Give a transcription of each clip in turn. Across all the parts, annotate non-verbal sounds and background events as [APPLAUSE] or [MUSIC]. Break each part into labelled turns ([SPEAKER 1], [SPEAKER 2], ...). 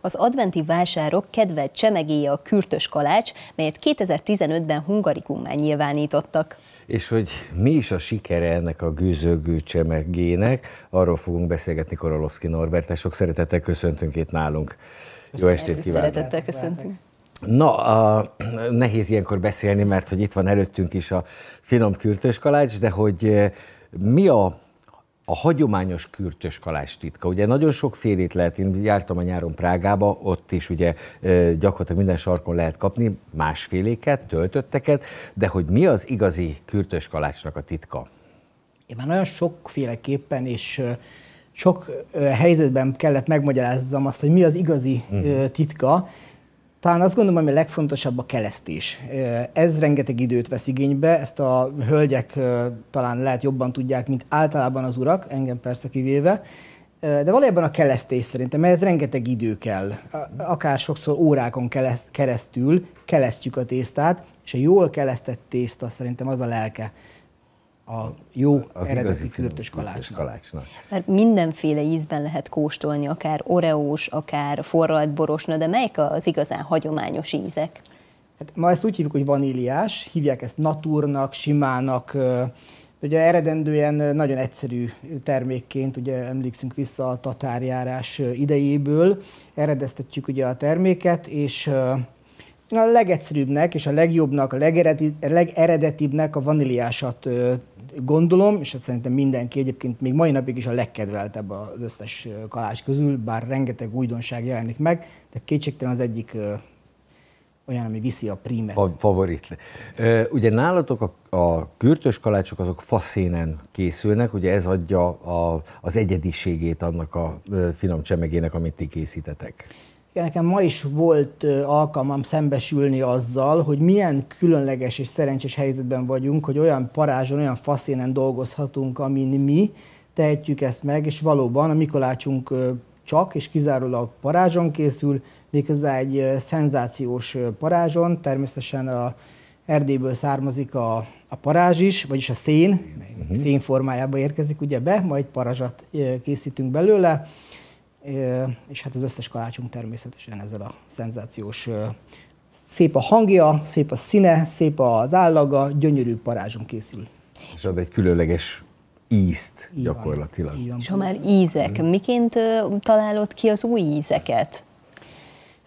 [SPEAKER 1] az adventi vásárok kedvelt csemegéje a kürtös kalács, melyet 2015-ben hungarikumán nyilvánítottak.
[SPEAKER 2] És hogy mi is a sikere ennek a gőzögő csemegének, arról fogunk beszélgetni Korolovszki Norbert, sok szeretettel köszöntünk itt nálunk. Köszönöm. Jó estét kívánok!
[SPEAKER 1] Szeretettel köszöntünk!
[SPEAKER 2] Na, a, nehéz ilyenkor beszélni, mert hogy itt van előttünk is a finom kürtös kalács, de hogy eh, mi a a hagyományos kürtös kalács titka. Ugye nagyon sok félét lehet, én jártam a nyáron Prágába, ott is ugye gyakorlatilag minden sarkon lehet kapni másféléket, töltötteket, de hogy mi az igazi kürtös kalácsnak a titka?
[SPEAKER 3] Én már nagyon sokféleképpen és sok helyzetben kellett megmagyarázzam azt, hogy mi az igazi uh-huh. titka, talán azt gondolom, ami a legfontosabb a kelesztés. Ez rengeteg időt vesz igénybe, ezt a hölgyek talán lehet jobban tudják, mint általában az urak, engem persze kivéve, de valójában a kelesztés szerintem, mert ez rengeteg idő kell. Akár sokszor órákon keresztül kelesztjük a tésztát, és a jól kelesztett tészta szerintem az a lelke a jó az eredeti fürtös
[SPEAKER 2] kalácsnak. kalácsnak.
[SPEAKER 1] Mert mindenféle ízben lehet kóstolni, akár oreós, akár forralt borosna, de melyik az igazán hagyományos ízek?
[SPEAKER 3] Hát ma ezt úgy hívjuk, hogy vaníliás, hívják ezt naturnak, simának, Ugye eredendően nagyon egyszerű termékként, ugye emlékszünk vissza a tatárjárás idejéből, eredeztetjük ugye a terméket, és a legegyszerűbbnek és a legjobbnak, a legeredetibbnek a vaníliásat gondolom, és hát szerintem mindenki egyébként még mai napig is a legkedveltebb az összes kalács közül, bár rengeteg újdonság jelenik meg, de kétségtelen az egyik olyan, ami viszi a prímet.
[SPEAKER 2] Favorit. Ugye nálatok a, a kürtös kalácsok azok faszénen készülnek, ugye ez adja a, az egyediségét annak a finom csemegének, amit ti készítetek
[SPEAKER 3] nekem ma is volt alkalmam szembesülni azzal, hogy milyen különleges és szerencsés helyzetben vagyunk, hogy olyan parázson, olyan faszénen dolgozhatunk, amin mi tehetjük ezt meg, és valóban a Mikolácsunk csak és kizárólag parázson készül, méghozzá egy szenzációs parázson, természetesen a Erdélyből származik a, a parázs is, vagyis a szén, uh-huh. szén formájába érkezik ugye be, majd parazsat készítünk belőle, és hát az összes kalácsunk természetesen ezzel a szenzációs szép a hangja, szép a színe, szép az állaga, gyönyörű parázsunk
[SPEAKER 2] készül. És ad egy különleges ízt így gyakorlatilag.
[SPEAKER 1] Van, van. És ha már ízek, miként találod ki az új ízeket?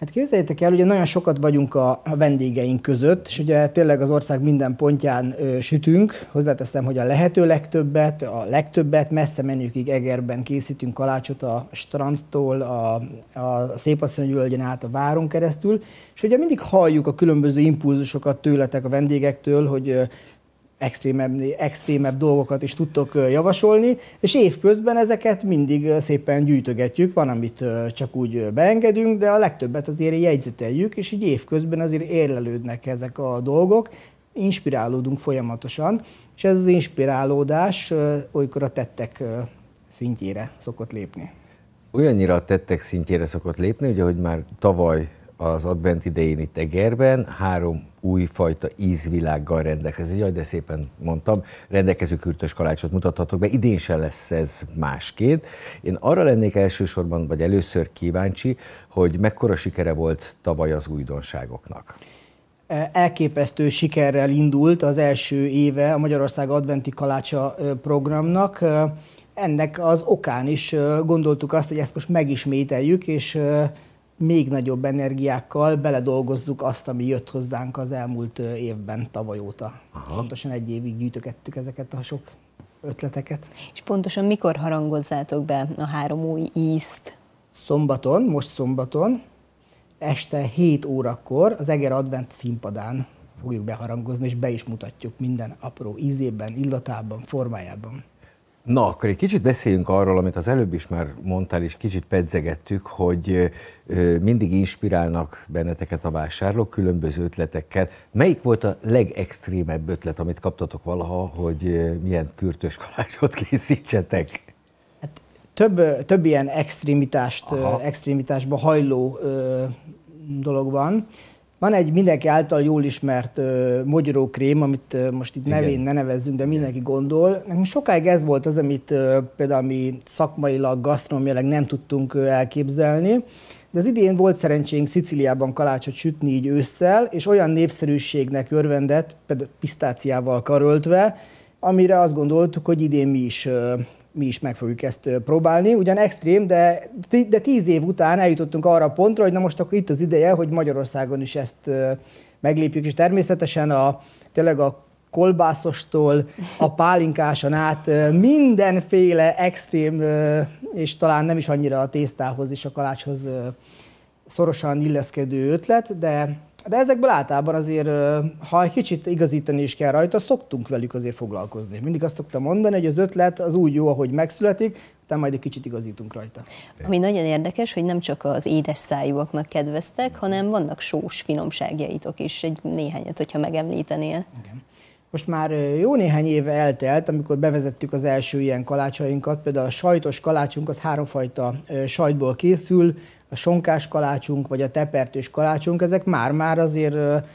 [SPEAKER 1] Hát képzeljétek el, ugye
[SPEAKER 3] nagyon sokat vagyunk a vendégeink között, és ugye tényleg az ország minden pontján ö, sütünk. Hozzáteszem, hogy a lehető legtöbbet, a legtöbbet messze menőkig Egerben készítünk kalácsot a strandtól, a, a Szépasszony át a váron keresztül, és ugye mindig halljuk a különböző impulzusokat tőletek, a vendégektől, hogy extrémebb, extrémebb dolgokat is tudtok javasolni, és évközben ezeket mindig szépen gyűjtögetjük, van, amit csak úgy beengedünk, de a legtöbbet azért jegyzeteljük, és így évközben azért érlelődnek ezek a dolgok, inspirálódunk folyamatosan, és ez az inspirálódás olykor a tettek szintjére szokott lépni.
[SPEAKER 2] Olyannyira a tettek szintjére szokott lépni, hogy ahogy már tavaly az advent idején itt Egerben három újfajta ízvilággal rendelkező, jaj, de szépen mondtam, rendelkező kürtös kalácsot mutathatok be, idén se lesz ez másként. Én arra lennék elsősorban, vagy először kíváncsi, hogy mekkora sikere volt tavaly az újdonságoknak
[SPEAKER 3] e, elképesztő sikerrel indult az első éve a Magyarország Adventi Kalácsa e, programnak. E, ennek az okán is gondoltuk azt, hogy ezt most megismételjük, és még nagyobb energiákkal beledolgozzuk azt, ami jött hozzánk az elmúlt évben, tavaly óta. Aha. Pontosan egy évig gyűjtögettük ezeket a sok ötleteket.
[SPEAKER 1] És pontosan mikor harangozzátok be a három új ízt?
[SPEAKER 3] Szombaton, most szombaton, este 7 órakor az Eger Advent színpadán fogjuk beharangozni, és be is mutatjuk minden apró ízében, illatában, formájában.
[SPEAKER 2] Na, akkor egy kicsit beszéljünk arról, amit az előbb is már mondtál, és kicsit pedzegettük, hogy mindig inspirálnak benneteket a vásárlók különböző ötletekkel. Melyik volt a legextrémebb ötlet, amit kaptatok valaha, hogy milyen kürtös kalácsot [LAUGHS] készítsetek? Hát, több,
[SPEAKER 3] több ilyen extrémitást, extrémitásba hajló ö, dolog van. Van egy mindenki által jól ismert uh, mogyorókrém, amit uh, most itt Igen. nevén ne nevezzünk, de mindenki gondol. Nekünk sokáig ez volt az, amit uh, például mi szakmailag, gasztronómiailag nem tudtunk uh, elképzelni. De az idén volt szerencsénk Sziciliában kalácsot sütni így ősszel, és olyan népszerűségnek örvendett, például pisztáciával karöltve, amire azt gondoltuk, hogy idén mi is mi is meg fogjuk ezt próbálni, ugyan extrém, de, de tíz év után eljutottunk arra a pontra, hogy na most akkor itt az ideje, hogy Magyarországon is ezt meglépjük, és természetesen a, tényleg a kolbászostól a pálinkáson át mindenféle extrém, és talán nem is annyira a tésztához és a kalácshoz szorosan illeszkedő ötlet, de de ezekből általában azért, ha egy kicsit igazítani is kell rajta, szoktunk velük azért foglalkozni. Mindig azt szoktam mondani, hogy az ötlet az úgy jó, ahogy megszületik, de majd egy kicsit igazítunk rajta.
[SPEAKER 1] Ami nagyon érdekes, hogy nem csak az édes szájúaknak kedveztek, hanem vannak sós finomságjaitok is, egy néhányat, hogyha megemlítenél. Igen. Most már jó
[SPEAKER 3] néhány éve eltelt, amikor bevezettük az első ilyen kalácsainkat, például a sajtos kalácsunk az háromfajta sajtból készül, a sonkás kalácsunk vagy a tepertős kalácsunk, ezek már-már azért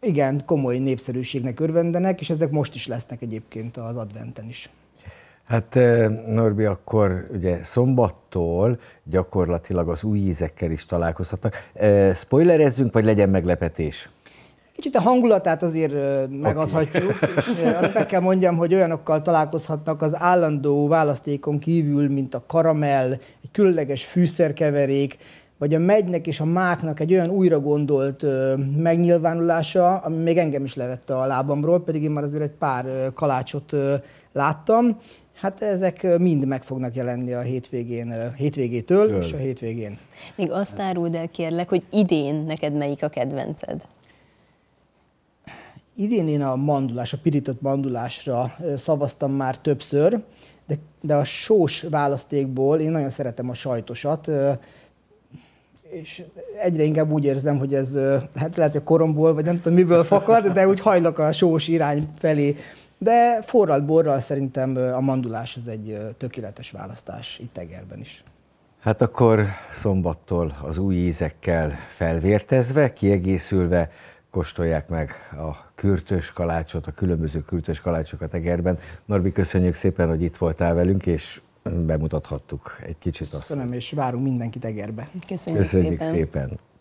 [SPEAKER 3] igen, komoly népszerűségnek örvendenek, és ezek most is lesznek egyébként az adventen is.
[SPEAKER 2] Hát Norbi, akkor ugye szombattól gyakorlatilag az új ízekkel is találkozhatnak. Spoilerezzünk, vagy legyen meglepetés?
[SPEAKER 3] Kicsit a hangulatát azért megadhatjuk, okay. és azt meg kell mondjam, hogy olyanokkal találkozhatnak az állandó választékon kívül, mint a karamell, egy különleges fűszerkeverék, vagy a megynek és a máknak egy olyan újra gondolt megnyilvánulása, ami még engem is levette a lábamról, pedig én már azért egy pár kalácsot láttam. Hát ezek mind meg fognak jelenni a hétvégén, hétvégétől Jön. és a hétvégén.
[SPEAKER 1] Még azt áruld el kérlek, hogy idén neked melyik a kedvenced?
[SPEAKER 3] Idén én a mandulás, a pirított mandulásra szavaztam már többször, de, de a sós választékból én nagyon szeretem a sajtosat, és egyre inkább úgy érzem, hogy ez hát lehet, hogy koromból, vagy nem tudom miből fakad, de úgy hajlok a sós irány felé. De forralt borral szerintem a mandulás az egy tökéletes választás itt Egerben is.
[SPEAKER 2] Hát akkor szombattól az új ízekkel felvértezve, kiegészülve kóstolják meg a kürtös kalácsot, a különböző kürtös kalácsokat Egerben. Norbi, köszönjük szépen, hogy itt voltál velünk, és bemutathattuk egy kicsit azt. Köszönöm,
[SPEAKER 3] és várunk mindenkit Egerbe. Köszönjük, köszönjük szépen.
[SPEAKER 2] szépen.